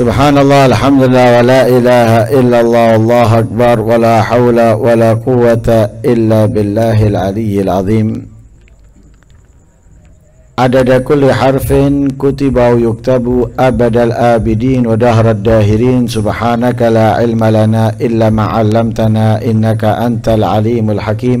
سبحان الله الحمد لله ولا إله إلا الله الله أكبر ولا حول ولا قوة إلا بالله العلي العظيم عدد كل حرف كتب ويكتب أبد الآبدين ودهر الداهرين سبحانك لا علم لنا إلا ما علمتنا إنك أنت العليم الحكيم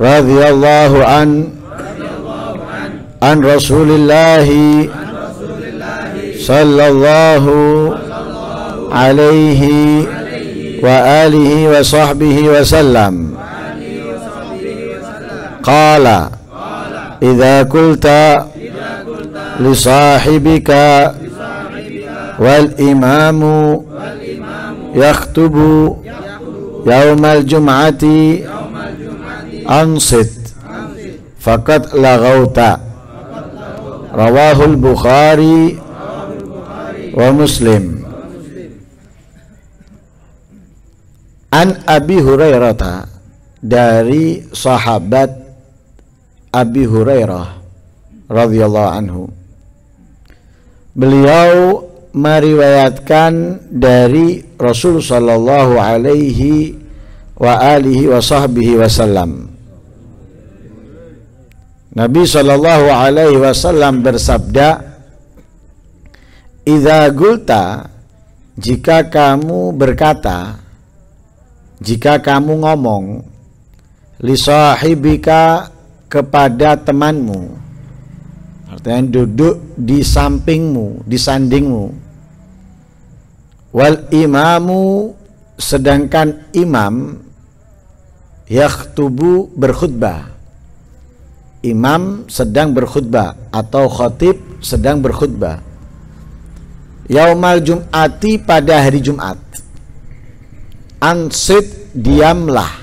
رضي الله عن عن رسول الله صلى الله عليه وآله وصحبه وسلم قال إذا قلت لصاحبك والإمام يخطب يوم الجمعة ansit fakat lagauta rawahul Bukhari wa Muslim An Abi Hurairah dari sahabat Abi Hurairah radhiyallahu anhu beliau meriwayatkan dari Rasul sallallahu alaihi wa alihi wa sahbihi wasallam Nabi Shallallahu Alaihi Wasallam bersabda, "Ida gulta jika kamu berkata, jika kamu ngomong, lisahibika kepada temanmu, artinya duduk di sampingmu, di sandingmu, wal imamu sedangkan imam yaktubu berkhutbah imam sedang berkhutbah atau khatib sedang berkhutbah yaumal jum'ati pada hari Jumat ansit diamlah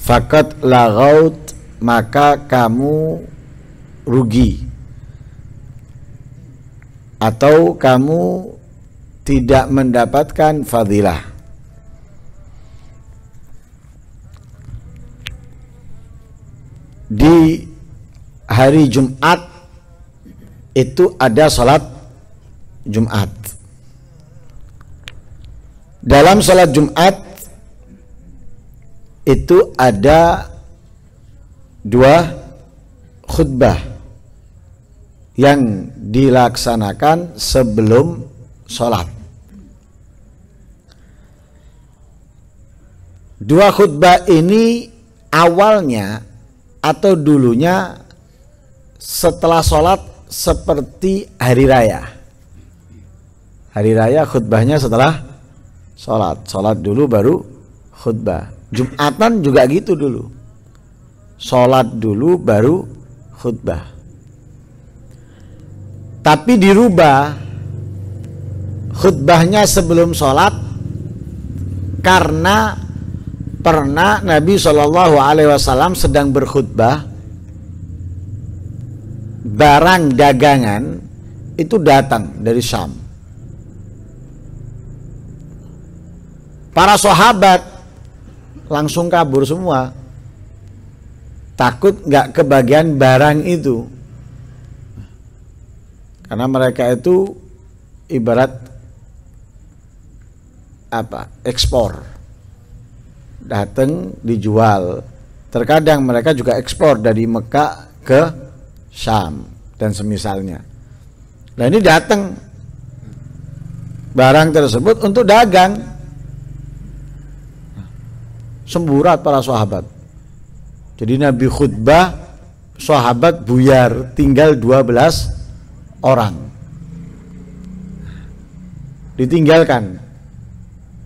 fakat lagaut maka kamu rugi atau kamu tidak mendapatkan fadilah di hari Jumat itu ada sholat Jumat. Dalam sholat Jumat itu ada dua khutbah yang dilaksanakan sebelum sholat. Dua khutbah ini awalnya atau dulunya setelah sholat seperti hari raya hari raya khutbahnya setelah sholat sholat dulu baru khutbah jumatan juga gitu dulu sholat dulu baru khutbah tapi dirubah khutbahnya sebelum sholat karena pernah Nabi Shallallahu Alaihi Wasallam sedang berkhutbah barang dagangan itu datang dari Syam para sahabat langsung kabur semua takut nggak kebagian barang itu karena mereka itu ibarat apa ekspor datang dijual. Terkadang mereka juga ekspor dari Mekah ke Syam dan semisalnya. Nah ini datang barang tersebut untuk dagang. Semburat para sahabat. Jadi Nabi khutbah sahabat buyar tinggal 12 orang. Ditinggalkan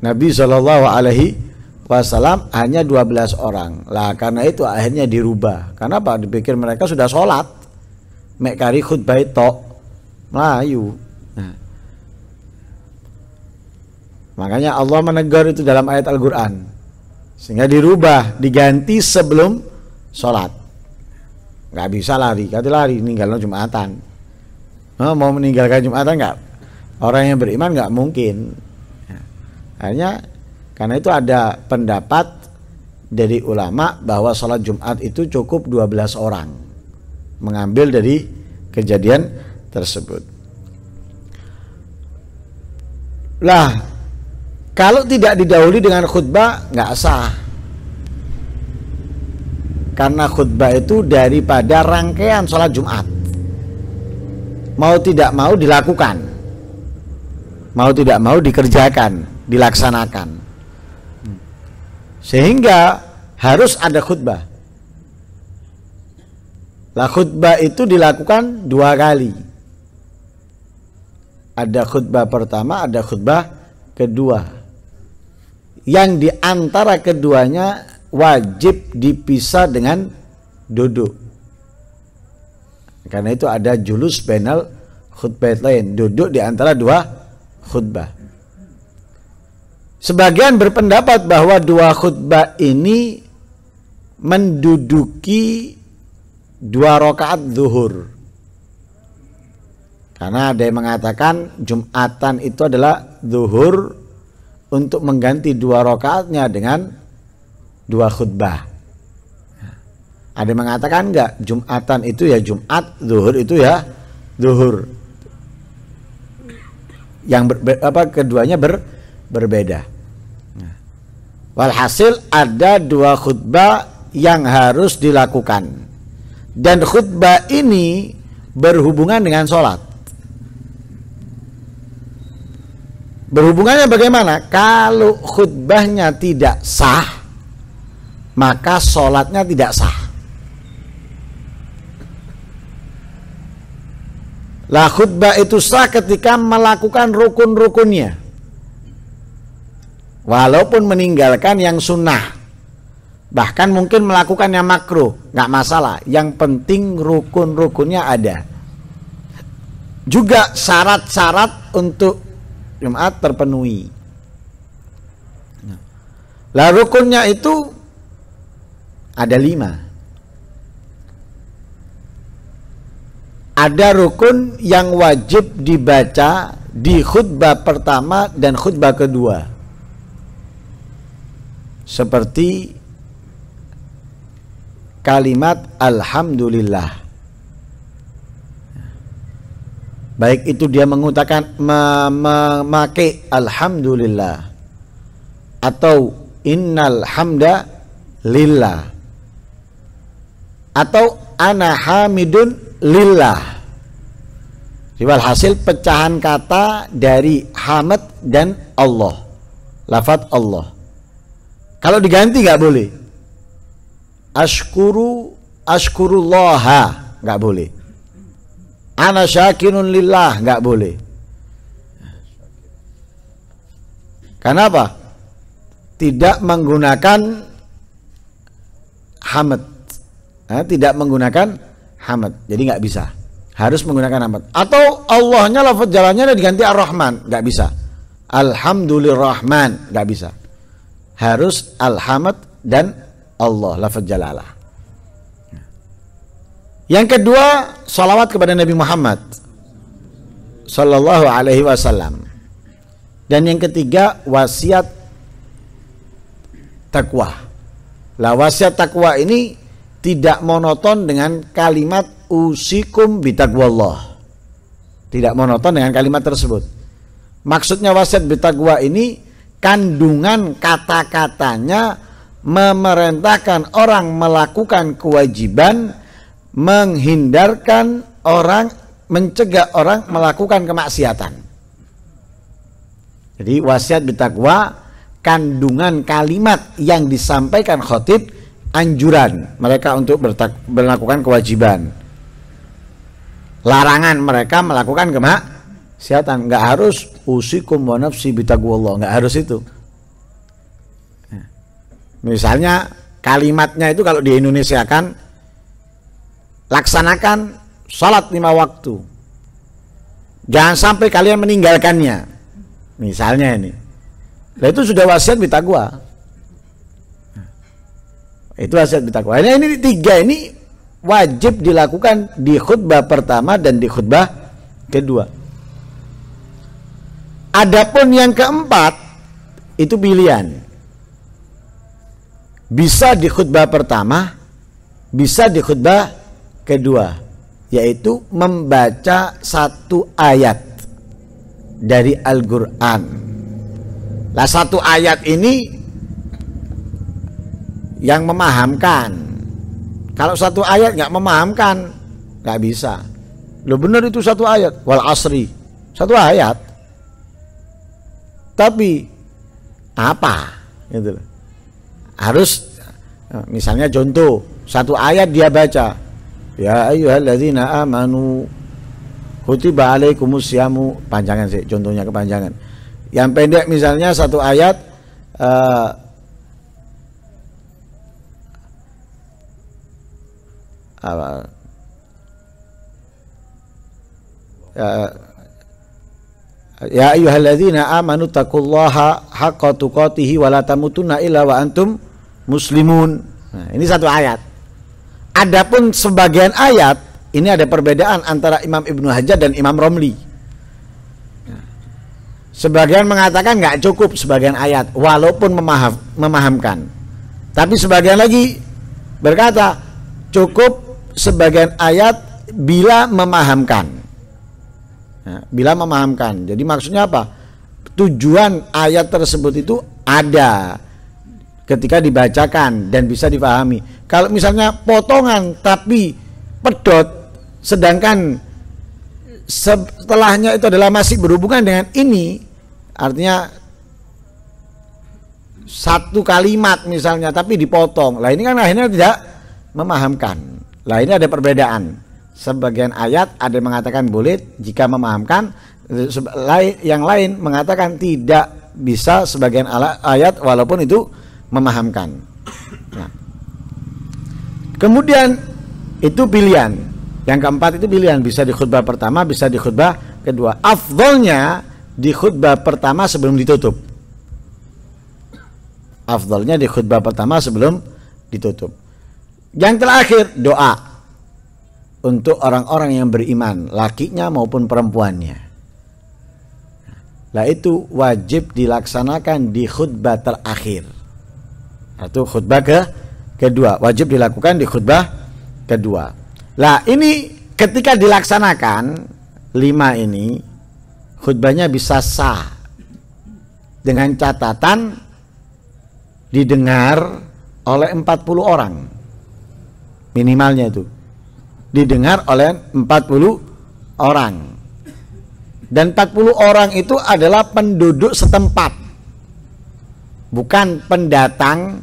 Nabi Shallallahu alaihi wasallam hanya 12 orang. Lah karena itu akhirnya dirubah. Karena apa? Dipikir mereka sudah sholat. mekari khutbah itu Melayu. Nah. Makanya Allah menegur itu dalam ayat Al-Quran. Sehingga dirubah, diganti sebelum sholat. Gak bisa lari, kata lari, ninggalin Jumatan. Nah, mau meninggalkan Jumatan nggak? Orang yang beriman nggak mungkin. Ya. hanya karena itu ada pendapat dari ulama bahwa sholat Jumat itu cukup 12 orang mengambil dari kejadian tersebut. Lah, kalau tidak didahului dengan khutbah nggak sah. Karena khutbah itu daripada rangkaian sholat Jumat. Mau tidak mau dilakukan. Mau tidak mau dikerjakan, dilaksanakan. Sehingga harus ada khutbah. Lah khutbah itu dilakukan dua kali. Ada khutbah pertama, ada khutbah kedua. Yang diantara keduanya wajib dipisah dengan duduk. Karena itu ada julus penal khutbah lain, duduk di antara dua khutbah. Sebagian berpendapat bahwa dua khutbah ini menduduki dua rakaat zuhur. Karena ada yang mengatakan Jumatan itu adalah zuhur untuk mengganti dua rakaatnya dengan dua khutbah. Ada yang mengatakan enggak Jumatan itu ya Jumat, zuhur itu ya zuhur. Yang ber, ber, apa keduanya ber, berbeda. Nah. Walhasil ada dua khutbah yang harus dilakukan. Dan khutbah ini berhubungan dengan sholat. Berhubungannya bagaimana? Kalau khutbahnya tidak sah, maka sholatnya tidak sah. Lah khutbah itu sah ketika melakukan rukun-rukunnya walaupun meninggalkan yang sunnah bahkan mungkin melakukan yang makro nggak masalah yang penting rukun-rukunnya ada juga syarat-syarat untuk Jumat terpenuhi nah. lah rukunnya itu ada lima ada rukun yang wajib dibaca di khutbah pertama dan khutbah kedua seperti kalimat alhamdulillah baik itu dia mengutakan memakai alhamdulillah atau innal hamda lillah atau ana hamidun lillah rival hasil pecahan kata dari hamad dan Allah lafat Allah kalau diganti nggak boleh. Ashkuru loha nggak boleh. Ana lillah nggak boleh. Karena apa? Tidak menggunakan hamad. Nah, eh, tidak menggunakan hamad. Jadi nggak bisa. Harus menggunakan hamad. Atau Allahnya lafaz jalannya diganti Ar-Rahman, nggak bisa. Alhamdulillah Rahman nggak bisa harus alhamad dan Allah lafaz jalalah. Yang kedua, salawat kepada Nabi Muhammad sallallahu alaihi wasallam. Dan yang ketiga, wasiat takwa. Lah wasiat takwa ini tidak monoton dengan kalimat usikum bitaqwallah. Tidak monoton dengan kalimat tersebut. Maksudnya wasiat bitaqwa ini kandungan kata-katanya memerintahkan orang melakukan kewajiban menghindarkan orang mencegah orang melakukan kemaksiatan jadi wasiat bitakwa kandungan kalimat yang disampaikan khotib anjuran mereka untuk melakukan kewajiban larangan mereka melakukan kemaksiatan. Kesehatan nggak harus usikum wa nafsi bitaqwallah, nggak harus itu. Ya. Misalnya kalimatnya itu kalau di Indonesia kan laksanakan salat lima waktu. Jangan sampai kalian meninggalkannya. Misalnya ini. nah, itu sudah wasiat bitaqwa. Ya. Itu wasiat bitaqwa. Ini, nah, ini tiga ini wajib dilakukan di khutbah pertama dan di khutbah kedua. Adapun yang keempat itu pilihan. Bisa di khutbah pertama, bisa di khutbah kedua, yaitu membaca satu ayat dari Al-Qur'an. Lah satu ayat ini yang memahamkan. Kalau satu ayat nggak memahamkan, nggak bisa. Lo benar itu satu ayat. Wal asri, satu ayat tapi apa gitu loh. Harus eh, misalnya contoh satu ayat dia baca ya ayyuhalladzina amanu kutiba alaikumusyamu panjangan sih contohnya kepanjangan yang pendek misalnya satu ayat uh, uh, uh Ya ayyuhalladzina amanu taqullaha haqqa tuqatih wa la tamutunna illa wa antum muslimun. Nah, ini satu ayat. Adapun sebagian ayat ini ada perbedaan antara Imam Ibnu Hajar dan Imam Romli. Sebagian mengatakan nggak cukup sebagian ayat walaupun memaham, memahamkan. Tapi sebagian lagi berkata cukup sebagian ayat bila memahamkan. Ya, bila memahamkan. Jadi maksudnya apa? Tujuan ayat tersebut itu ada ketika dibacakan dan bisa dipahami. Kalau misalnya potongan tapi pedot sedangkan setelahnya itu adalah masih berhubungan dengan ini artinya satu kalimat misalnya tapi dipotong. Lah ini kan akhirnya tidak memahamkan. Lah ini ada perbedaan sebagian ayat ada yang mengatakan boleh jika memahamkan yang lain mengatakan tidak bisa sebagian ayat walaupun itu memahamkan nah. kemudian itu pilihan yang keempat itu pilihan bisa di khutbah pertama bisa di khutbah kedua afdolnya di khutbah pertama sebelum ditutup afdolnya di khutbah pertama sebelum ditutup yang terakhir doa untuk orang-orang yang beriman, lakinya maupun perempuannya. lah itu wajib dilaksanakan di khutbah terakhir. atau khutbah ke kedua, wajib dilakukan di khutbah kedua. Lah ini ketika dilaksanakan lima ini khutbahnya bisa sah dengan catatan didengar oleh 40 orang minimalnya itu didengar oleh 40 orang. Dan 40 orang itu adalah penduduk setempat. Bukan pendatang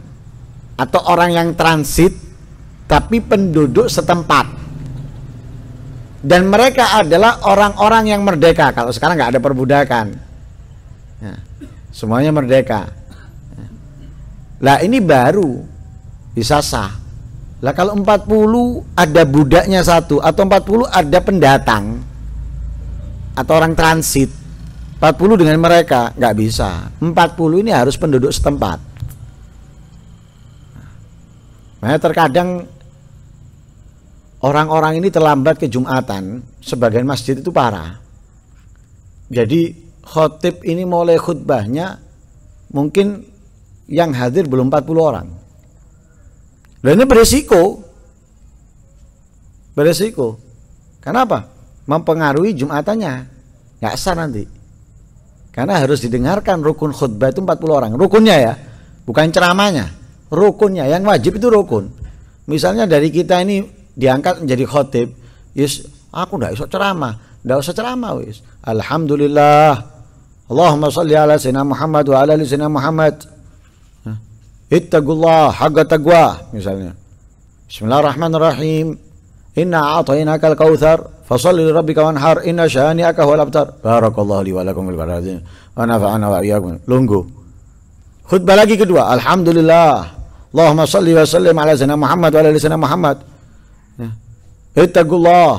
atau orang yang transit, tapi penduduk setempat. Dan mereka adalah orang-orang yang merdeka. Kalau sekarang nggak ada perbudakan. ya, semuanya merdeka. Ya. Lah ini baru bisa sah lah kalau 40 ada budaknya satu atau 40 ada pendatang atau orang transit 40 dengan mereka nggak bisa. 40 ini harus penduduk setempat. Nah, terkadang orang-orang ini terlambat ke Jumatan, sebagian masjid itu parah. Jadi khotib ini mulai khutbahnya mungkin yang hadir belum 40 orang. Dan ini beresiko. Beresiko. Kenapa? Mempengaruhi Jumatannya. Nggak sah nanti. Karena harus didengarkan rukun khutbah itu 40 orang. Rukunnya ya. Bukan ceramahnya. Rukunnya. Yang wajib itu rukun. Misalnya dari kita ini diangkat menjadi khotib. Yes, aku nggak usah ceramah. Nggak usah ceramah. Wis. Alhamdulillah. Allahumma salli ala sayyidina Muhammad wa ala ali sayyidina Muhammad. Ittaqullah haqqa taqwa misalnya. Bismillahirrahmanirrahim. Inna a'tainakal kautsar fasalli li rabbika wanhar inna syani'aka huwal abtar. Barakallahu li wa lakum fil barazin wa nafa'ana wa iyyakum. Lunggu. Khutbah lagi kedua. Alhamdulillah. Allahumma salli wa sallim ala sayyidina Muhammad wa ala ali sayyidina Muhammad. Ya. Ittaqullah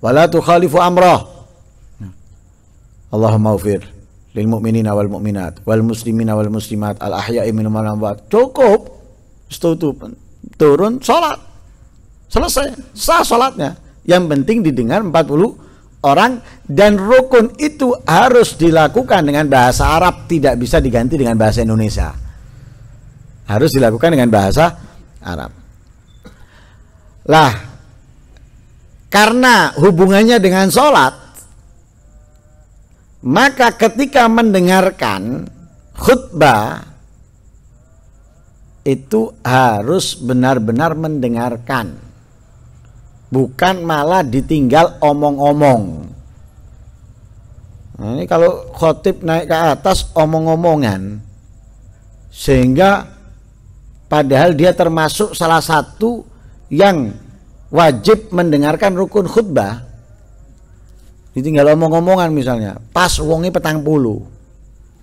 wa la tukhalifu amrah. Ya. Allahumma ufir lil mukminin wal mukminat, wal muslimin wal muslimat al ahya'i minhum al amwat. Cukup. Setutup. Turun salat. Selesai. Sah salatnya. Yang penting didengar 40 orang dan rukun itu harus dilakukan dengan bahasa Arab, tidak bisa diganti dengan bahasa Indonesia. Harus dilakukan dengan bahasa Arab. Lah, karena hubungannya dengan sholat, maka ketika mendengarkan khutbah itu harus benar-benar mendengarkan. Bukan malah ditinggal omong-omong. Nah, ini kalau khotib naik ke atas omong-omongan sehingga padahal dia termasuk salah satu yang wajib mendengarkan rukun khutbah ditinggal omong-omongan misalnya pas wongi petang pulu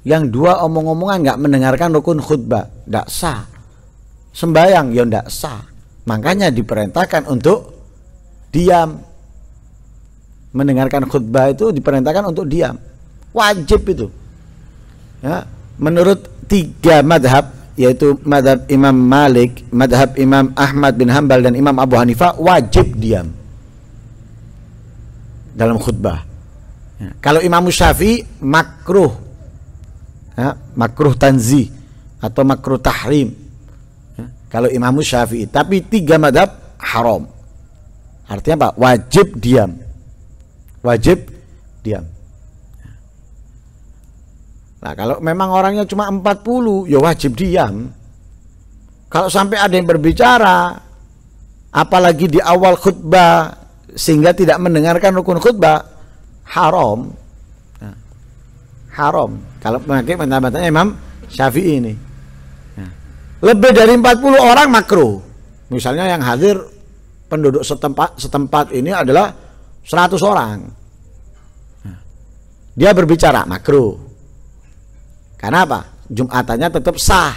yang dua omong-omongan nggak mendengarkan rukun khutbah tidak sah sembayang ya tidak sah makanya diperintahkan untuk diam mendengarkan khutbah itu diperintahkan untuk diam wajib itu ya menurut tiga madhab yaitu madhab Imam Malik, madhab Imam Ahmad bin Hambal dan Imam Abu Hanifah wajib diam dalam khutbah. Ya. Kalau Imam Syafi'i makruh, ya, makruh tanzi atau makruh tahrim. Ya. Kalau Imam Syafi'i, tapi tiga madhab haram. Artinya apa? Wajib diam. Wajib diam. Nah kalau memang orangnya cuma 40, ya wajib diam. Kalau sampai ada yang berbicara, apalagi di awal khutbah sehingga tidak mendengarkan rukun khutbah haram nah, haram kalau memakai pendapatnya Imam Syafi'i ini ya. lebih dari 40 orang makruh misalnya yang hadir penduduk setempat setempat ini adalah 100 orang ya. dia berbicara makruh karena apa jumatannya tetap sah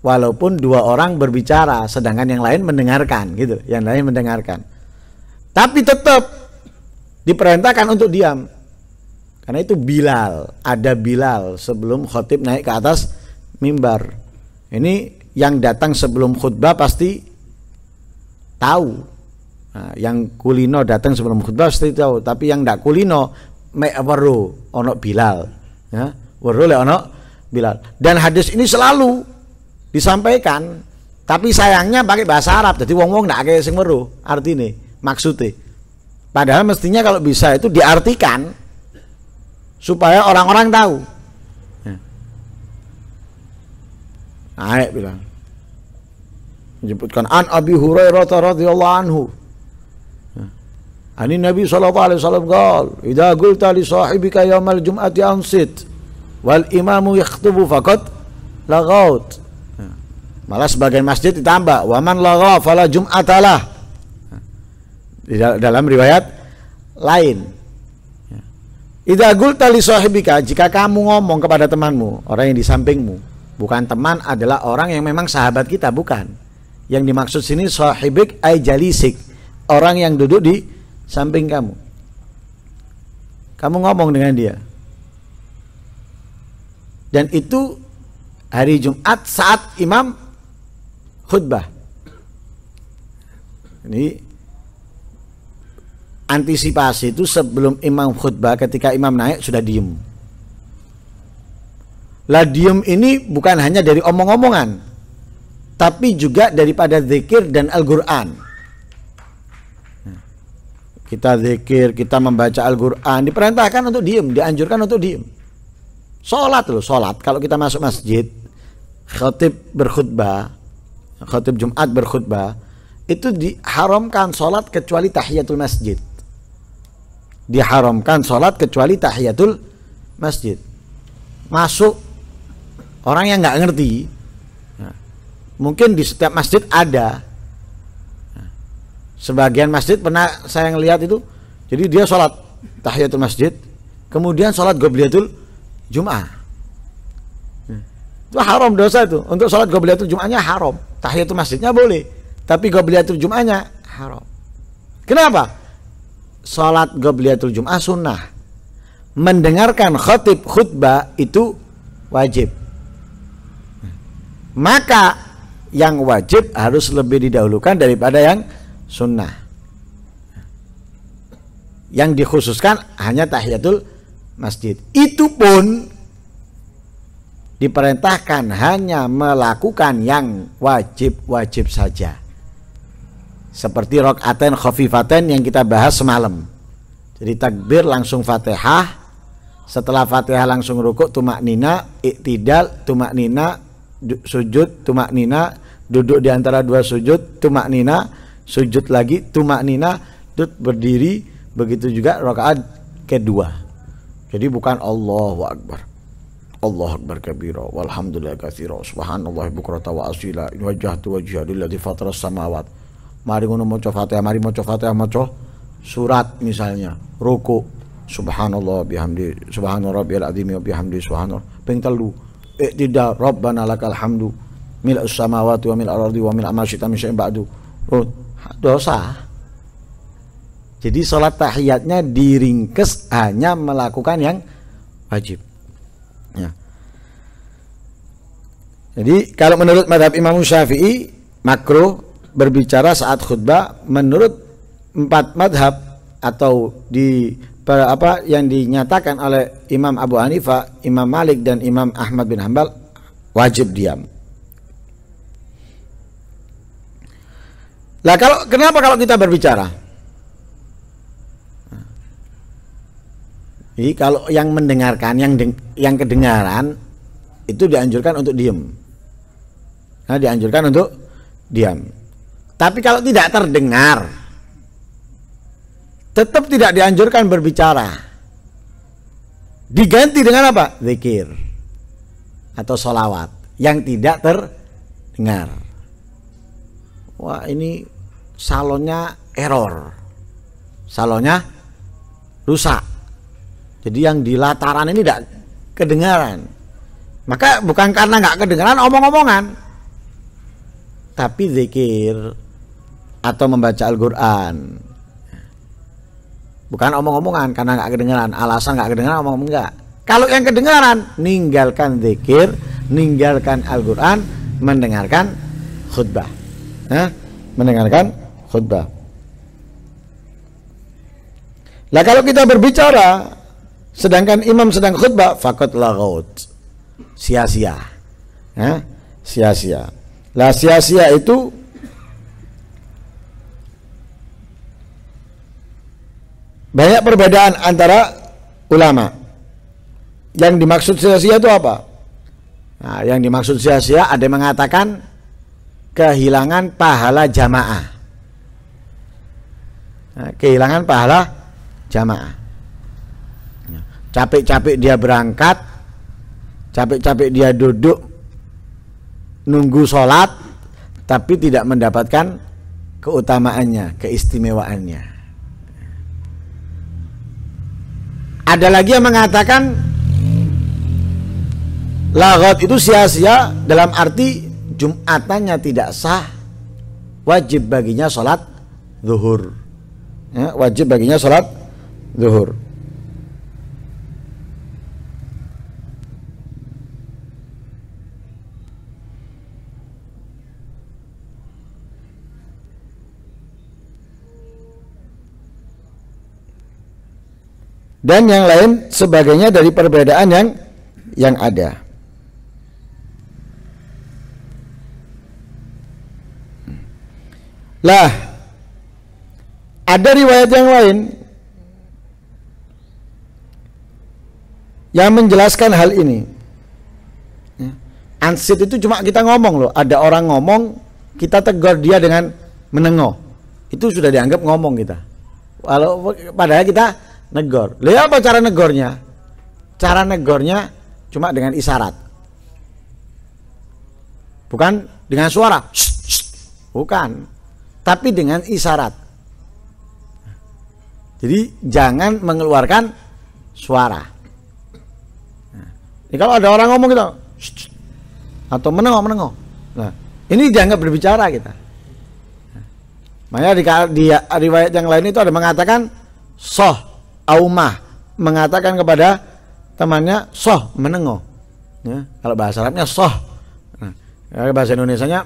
walaupun dua orang berbicara sedangkan yang lain mendengarkan gitu yang lain mendengarkan tapi tetap diperintahkan untuk diam. Karena itu Bilal, ada Bilal sebelum khotib naik ke atas mimbar. Ini yang datang sebelum khutbah pasti tahu. Nah, yang kulino datang sebelum khutbah pasti tahu, tapi yang tidak kulino mek waru onok Bilal. Ya, waru le onok Bilal. Dan hadis ini selalu disampaikan, tapi sayangnya pakai bahasa Arab. Jadi wong-wong ndak kayak sing arti nih maksudnya padahal mestinya kalau bisa itu diartikan supaya orang-orang tahu ya. Naik bilang menyebutkan an Abi Hurairah radhiyallahu anhu ya. Ani Nabi sallallahu alaihi wasallam Ida idza qulta li sahibika yaumal jum'ati ansit wal imamu yakhthubu fakat lagaut ya. malah sebagian masjid ditambah waman lagha fala jum'atalah di dalam riwayat lain. Itu qulta tali sohibika jika kamu ngomong kepada temanmu, orang yang di sampingmu, bukan teman adalah orang yang memang sahabat kita, bukan. Yang dimaksud sini sohibik ay orang yang duduk di samping kamu. Kamu ngomong dengan dia. Dan itu hari Jumat saat imam khutbah. Ini antisipasi itu sebelum imam khutbah ketika imam naik sudah diem lah diem ini bukan hanya dari omong-omongan tapi juga daripada zikir dan Al-Quran kita zikir, kita membaca Al-Quran diperintahkan untuk diem, dianjurkan untuk diem sholat loh, sholat kalau kita masuk masjid khutib berkhutbah khutib Jumat berkhutbah itu diharamkan sholat kecuali tahiyatul masjid diharamkan sholat kecuali tahiyatul masjid masuk orang yang nggak ngerti nah, mungkin di setiap masjid ada nah, sebagian masjid pernah saya ngelihat itu jadi dia sholat tahiyatul masjid kemudian sholat gobliatul jum'ah nah, itu haram dosa itu untuk sholat gobliatul jum'ahnya haram tahiyatul masjidnya boleh tapi gobliatul jum'ahnya haram kenapa? Sholat qabliyatul Jum'ah sunnah. Mendengarkan khotib khutbah itu wajib. Maka yang wajib harus lebih didahulukan daripada yang sunnah. Yang dikhususkan hanya tahiyatul masjid. Itu pun diperintahkan hanya melakukan yang wajib-wajib saja seperti rokaten khafifaten yang kita bahas semalam jadi takbir langsung fatihah setelah fatihah langsung rukuk tumak nina iktidal tumak nina sujud tumak nina duduk di antara dua sujud tumak nina sujud lagi tumak nina duduk berdiri begitu juga rokaat kedua jadi bukan Allah wa Akbar Allah Akbar kabira walhamdulillah katsira subhanallah bukrata wa asila wajjahtu wajhiya lillazi fataras samawati mari ngono maca Fatihah, mari maca Fatihah maca surat misalnya, ruku subhanallah bihamdi subhana rabbil azim wa bihamdi subhanallah ping telu iktida rabbana lakal hamdu mil samawati wa mil ardi wa mil amasyita min syai'in ba'du dosa jadi sholat tahiyatnya diringkes hanya melakukan yang wajib ya. jadi kalau menurut madhab Imam Syafi'i makruh berbicara saat khutbah menurut empat madhab atau di apa yang dinyatakan oleh Imam Abu Hanifah, Imam Malik dan Imam Ahmad bin Hambal wajib diam. Lah kalau kenapa kalau kita berbicara? Jadi nah, kalau yang mendengarkan, yang deng, yang kedengaran itu dianjurkan untuk diam. Nah, dianjurkan untuk diam. Tapi kalau tidak terdengar, tetap tidak dianjurkan berbicara. Diganti dengan apa? Zikir atau solawat yang tidak terdengar. Wah ini salonnya error, salonnya rusak. Jadi yang di lataran ini tidak kedengaran. Maka bukan karena nggak kedengaran omong-omongan, tapi zikir atau membaca Al-Quran bukan omong-omongan karena nggak kedengaran alasan nggak kedengaran omong, omong enggak kalau yang kedengaran ninggalkan zikir ninggalkan Al-Quran mendengarkan khutbah nah, mendengarkan khutbah lah kalau kita berbicara sedangkan imam sedang khutbah fakot lagaut sia-sia nah, sia-sia lah sia-sia itu Banyak perbedaan antara ulama. Yang dimaksud sia-sia itu apa? Nah, yang dimaksud sia-sia ada yang mengatakan kehilangan pahala jamaah. Nah, kehilangan pahala jamaah. Nah, capek-capek dia berangkat, capek-capek dia duduk nunggu sholat, tapi tidak mendapatkan keutamaannya, keistimewaannya. Ada lagi yang mengatakan lagot itu sia-sia dalam arti jumatannya tidak sah, wajib baginya sholat zuhur. Ya, wajib baginya sholat zuhur. dan yang lain sebagainya dari perbedaan yang yang ada. Lah, ada riwayat yang lain yang menjelaskan hal ini. Ya, ansit itu cuma kita ngomong loh, ada orang ngomong, kita tegur dia dengan menengok. Itu sudah dianggap ngomong kita. Walau padahal kita negor. Lihat ya apa cara negornya? Cara negornya cuma dengan isyarat. Bukan dengan suara. Bukan. Tapi dengan isyarat. Jadi jangan mengeluarkan suara. Nah, ini kalau ada orang ngomong gitu, atau menengok menengok. Nah, ini dianggap berbicara kita. Nah, makanya di, di riwayat yang lain itu ada mengatakan soh aumah mengatakan kepada temannya soh menengok. ya, kalau bahasa Arabnya soh nah, bahasa Indonesia-nya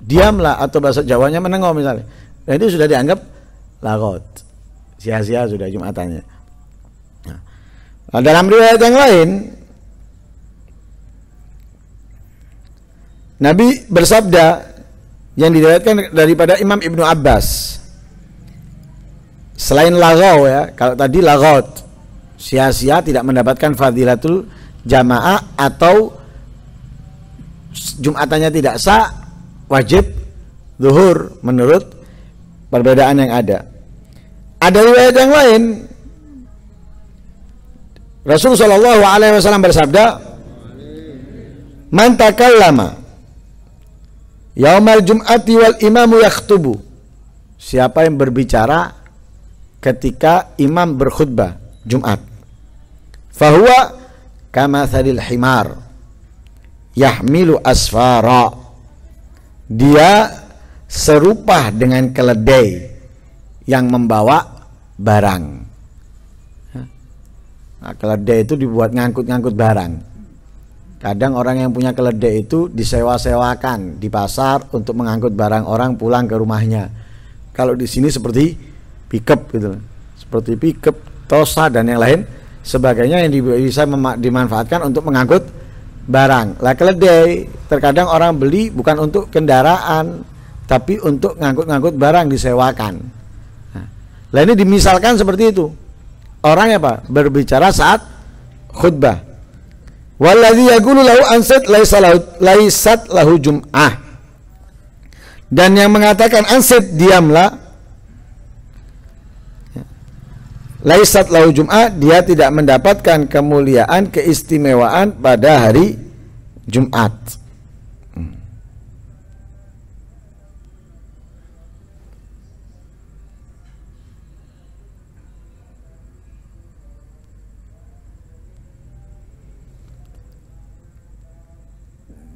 diamlah atau bahasa Jawanya menengok misalnya nah, itu sudah dianggap lagot sia-sia sudah jumatannya nah, nah, dalam riwayat yang lain Nabi bersabda yang diriwayatkan daripada Imam Ibnu Abbas Selain lagau ya, kalau tadi lagot sia-sia tidak mendapatkan fadilatul jamaah atau jumatannya tidak sah wajib zuhur menurut perbedaan yang ada. Ada riwayat yang lain Rasul Shallallahu Alaihi Wasallam bersabda, "Man takallama yaumal jum'ati wal imamu yakhtubu." Siapa yang berbicara ketika imam berkhutbah Jumat. Fahuwa kama sadil himar yahmilu asfara. Dia serupa dengan keledai yang membawa barang. Nah, keledai itu dibuat ngangkut-ngangkut barang. Kadang orang yang punya keledai itu disewa-sewakan di pasar untuk mengangkut barang orang pulang ke rumahnya. Kalau di sini seperti pickup gitu seperti pickup tosa dan yang lain sebagainya yang bisa dimanfaatkan untuk mengangkut barang lah keledai terkadang orang beli bukan untuk kendaraan tapi untuk ngangkut-ngangkut barang disewakan Lainnya nah, lah ini dimisalkan seperti itu orang apa berbicara saat khutbah waladhi lahu ansat laisat lahu jum'ah dan yang mengatakan ansat diamlah Laisat lau Jum'ah dia tidak mendapatkan kemuliaan, keistimewaan pada hari Jumat. Hmm.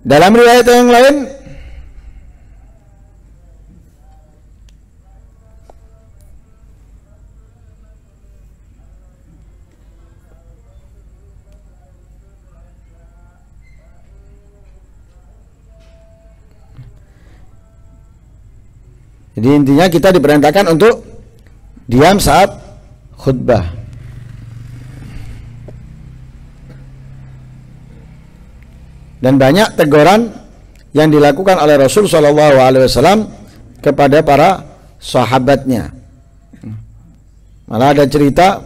Dalam riwayat yang lain Jadi intinya kita diperintahkan untuk diam saat khutbah. Dan banyak teguran yang dilakukan oleh Rasul Shallallahu Alaihi Wasallam kepada para sahabatnya. Malah ada cerita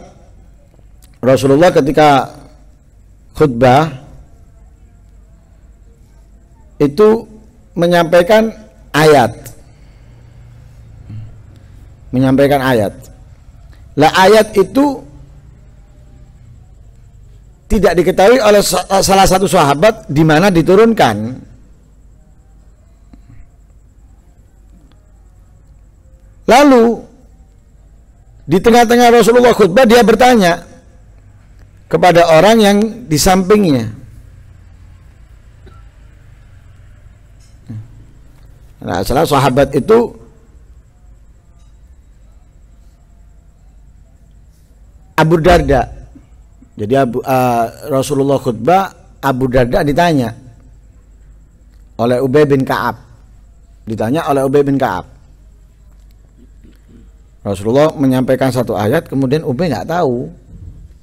Rasulullah ketika khutbah itu menyampaikan ayat menyampaikan ayat. Lah ayat itu tidak diketahui oleh salah satu sahabat di mana diturunkan. Lalu di tengah-tengah Rasulullah khutbah dia bertanya kepada orang yang di sampingnya. Nah, salah sahabat itu Abu Darda. Jadi Abu, uh, Rasulullah khutbah Abu Darda ditanya oleh Ubay bin Kaab. Ditanya oleh Ubay bin Kaab. Rasulullah menyampaikan satu ayat kemudian Ubay nggak tahu.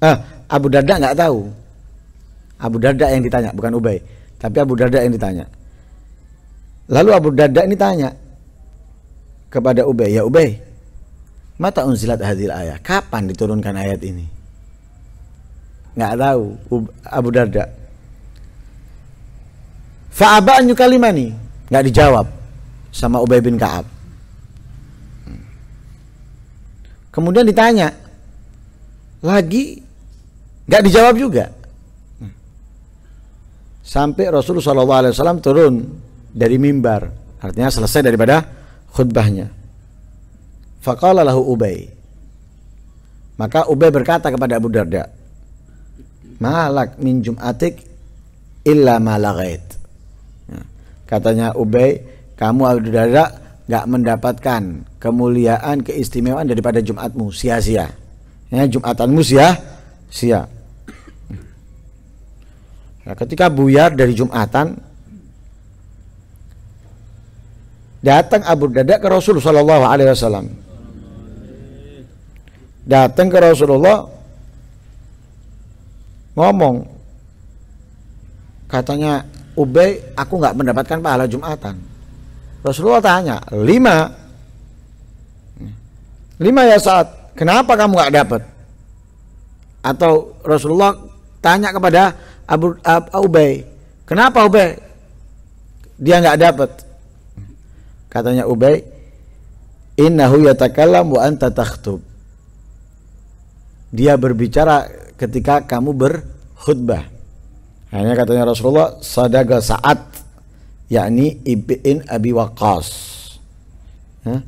Eh, Abu Darda nggak tahu. Abu Darda yang ditanya bukan Ubay, tapi Abu Darda yang ditanya. Lalu Abu Darda ini tanya kepada Ubay, "Ya Ubay, Mata unzilat hadil ayat. Kapan diturunkan ayat ini? Nggak tahu Abu Darda. Fa'aba an yukalimani. Nggak dijawab sama Ubay bin Ka'ab. Kemudian ditanya lagi nggak dijawab juga. Sampai Rasulullah SAW turun dari mimbar. Artinya selesai daripada khutbahnya. Faqala lahu Ubay. Maka Ubay berkata kepada Abu Darda, "Malak min jum'atik illa malagait." Ya. Katanya Ubay, "Kamu Abu Darda nggak mendapatkan kemuliaan, keistimewaan daripada Jumatmu sia-sia." Ya, Jumatanmu sia-sia. Nah, ketika buyar dari Jumatan, datang Abu Darda ke Rasul Shallallahu Alaihi Wasallam datang ke Rasulullah ngomong katanya Ubay aku nggak mendapatkan pahala Jumatan Rasulullah tanya lima lima ya saat kenapa kamu nggak dapat atau Rasulullah tanya kepada Abu Ab, Ubay kenapa Ubay dia nggak dapat katanya Ubay innahu yatakalam wa anta takhtub dia berbicara ketika kamu berkhutbah. Hanya katanya Rasulullah sadaga saat yakni Ibn Abi Waqqas. Hah?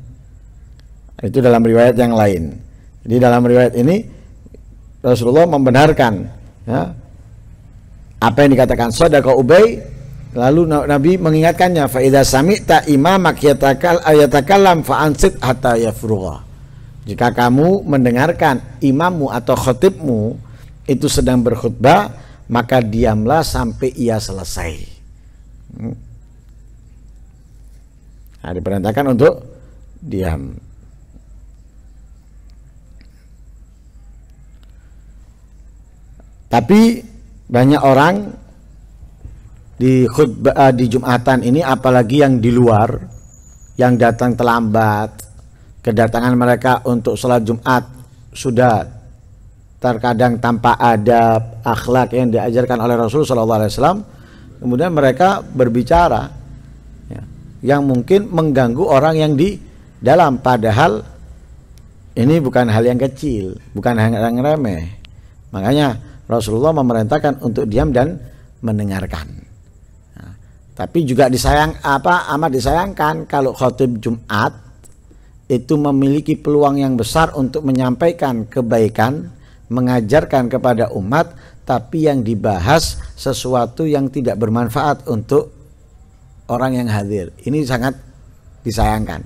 Itu dalam riwayat yang lain. Jadi dalam riwayat ini Rasulullah membenarkan ya, apa yang dikatakan sadaqa Ubay lalu Nabi mengingatkannya fa idza sami'ta imamak yatakal ayatakallam fa ansit hatta yafrugha jika kamu mendengarkan imammu atau khutibmu itu sedang berkhutbah, maka diamlah sampai ia selesai. Hmm. Nah, diperintahkan untuk diam. Tapi banyak orang di khutbah eh, di Jumatan ini apalagi yang di luar yang datang terlambat kedatangan mereka untuk sholat Jumat sudah terkadang tanpa ada akhlak yang diajarkan oleh Rasul Shallallahu Alaihi Wasallam kemudian mereka berbicara ya, yang mungkin mengganggu orang yang di dalam padahal ini bukan hal yang kecil bukan hal yang remeh makanya Rasulullah memerintahkan untuk diam dan mendengarkan nah, tapi juga disayang apa amat disayangkan kalau khotib Jumat itu memiliki peluang yang besar untuk menyampaikan kebaikan, mengajarkan kepada umat, tapi yang dibahas sesuatu yang tidak bermanfaat untuk orang yang hadir. Ini sangat disayangkan.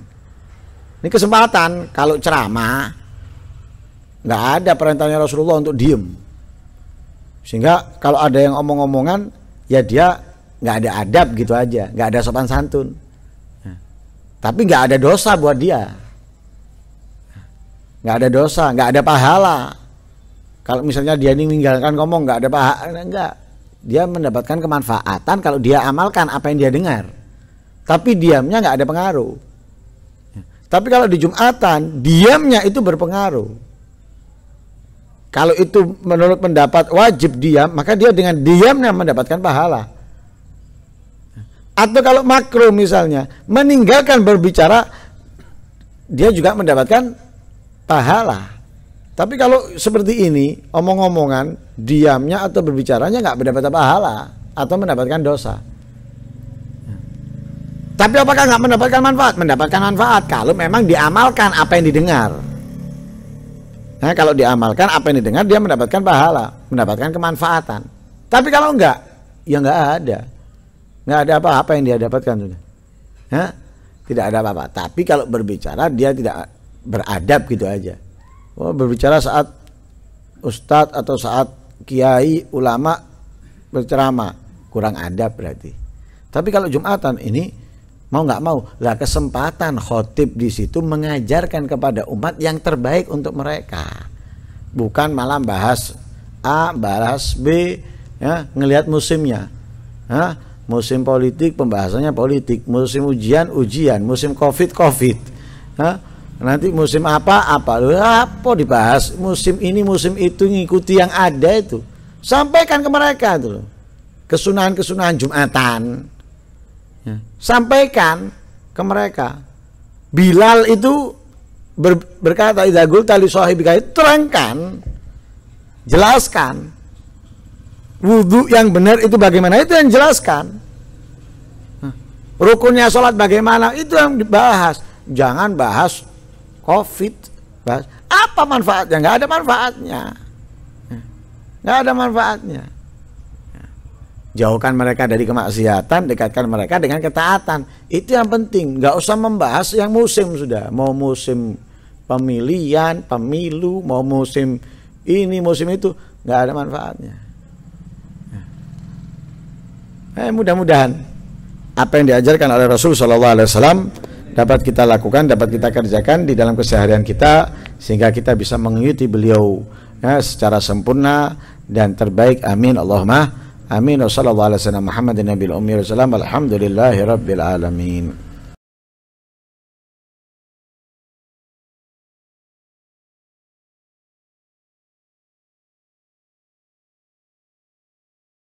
Ini kesempatan kalau ceramah nggak ada perintahnya Rasulullah untuk diem. Sehingga kalau ada yang omong-omongan ya dia nggak ada adab gitu aja, nggak ada sopan santun. Nah, tapi nggak ada dosa buat dia nggak ada dosa nggak ada pahala kalau misalnya dia ini meninggalkan ngomong nggak ada pahala nggak dia mendapatkan kemanfaatan kalau dia amalkan apa yang dia dengar tapi diamnya nggak ada pengaruh tapi kalau di Jumatan diamnya itu berpengaruh kalau itu menurut pendapat wajib diam maka dia dengan diamnya mendapatkan pahala atau kalau makro misalnya meninggalkan berbicara dia juga mendapatkan pahala. Tapi kalau seperti ini, omong-omongan, diamnya atau berbicaranya nggak mendapatkan pahala atau mendapatkan dosa. Tapi apakah nggak mendapatkan manfaat? Mendapatkan manfaat kalau memang diamalkan apa yang didengar. Nah, kalau diamalkan apa yang didengar dia mendapatkan pahala, mendapatkan kemanfaatan. Tapi kalau enggak, ya enggak ada. Enggak ada apa-apa yang dia dapatkan sudah. Tidak ada apa-apa. Tapi kalau berbicara dia tidak beradab gitu aja. Oh, berbicara saat ustadz atau saat kiai ulama berceramah kurang adab berarti. Tapi kalau jumatan ini mau nggak mau lah kesempatan khotib di situ mengajarkan kepada umat yang terbaik untuk mereka. Bukan malam bahas A, bahas B, ya, ngelihat musimnya. Ya, musim politik pembahasannya politik, musim ujian ujian, musim Covid Covid. Ya, Nanti musim apa apa lu apa dibahas musim ini musim itu ngikuti yang ada itu. Sampaikan ke mereka itu loh. Kesunahan-kesunahan Jumatan. Ya. Sampaikan ke mereka. Bilal itu ber, berkata idagul tali sahibika terangkan jelaskan wudhu yang benar itu bagaimana itu yang jelaskan rukunnya sholat bagaimana itu yang dibahas jangan bahas covid apa manfaatnya nggak ada manfaatnya nggak ada manfaatnya jauhkan mereka dari kemaksiatan dekatkan mereka dengan ketaatan itu yang penting nggak usah membahas yang musim sudah mau musim pemilihan pemilu mau musim ini musim itu nggak ada manfaatnya eh mudah-mudahan apa yang diajarkan oleh Rasul Shallallahu Alaihi Wasallam dapat kita lakukan, dapat kita kerjakan di dalam keseharian kita sehingga kita bisa mengikuti beliau ya, secara sempurna dan terbaik. Amin. Allahumma amin. Wassallallahu alaihi wasallam Muhammadin nabiyil Alhamdulillahirabbil alamin.